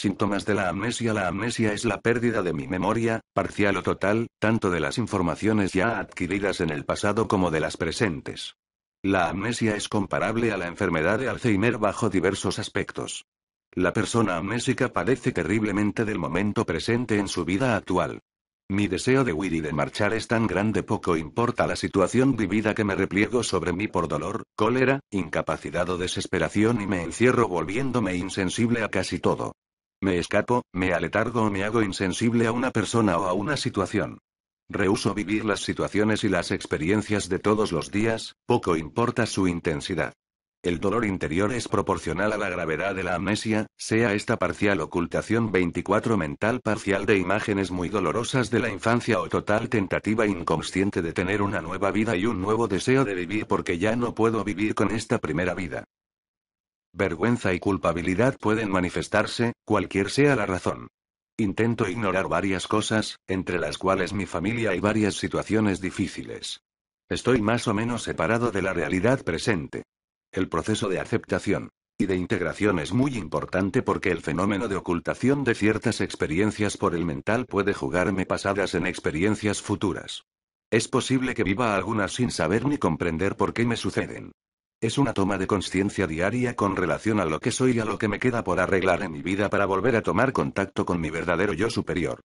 Síntomas de la amnesia. La amnesia es la pérdida de mi memoria, parcial o total, tanto de las informaciones ya adquiridas en el pasado como de las presentes. La amnesia es comparable a la enfermedad de Alzheimer bajo diversos aspectos. La persona amnésica padece terriblemente del momento presente en su vida actual. Mi deseo de huir y de marchar es tan grande poco importa la situación vivida que me repliego sobre mí por dolor, cólera, incapacidad o desesperación y me encierro volviéndome insensible a casi todo. Me escapo, me aletargo o me hago insensible a una persona o a una situación. Rehuso vivir las situaciones y las experiencias de todos los días, poco importa su intensidad. El dolor interior es proporcional a la gravedad de la amnesia, sea esta parcial ocultación 24 mental parcial de imágenes muy dolorosas de la infancia o total tentativa inconsciente de tener una nueva vida y un nuevo deseo de vivir porque ya no puedo vivir con esta primera vida. Vergüenza y culpabilidad pueden manifestarse, cualquier sea la razón. Intento ignorar varias cosas, entre las cuales mi familia y varias situaciones difíciles. Estoy más o menos separado de la realidad presente. El proceso de aceptación y de integración es muy importante porque el fenómeno de ocultación de ciertas experiencias por el mental puede jugarme pasadas en experiencias futuras. Es posible que viva algunas sin saber ni comprender por qué me suceden. Es una toma de conciencia diaria con relación a lo que soy y a lo que me queda por arreglar en mi vida para volver a tomar contacto con mi verdadero yo superior.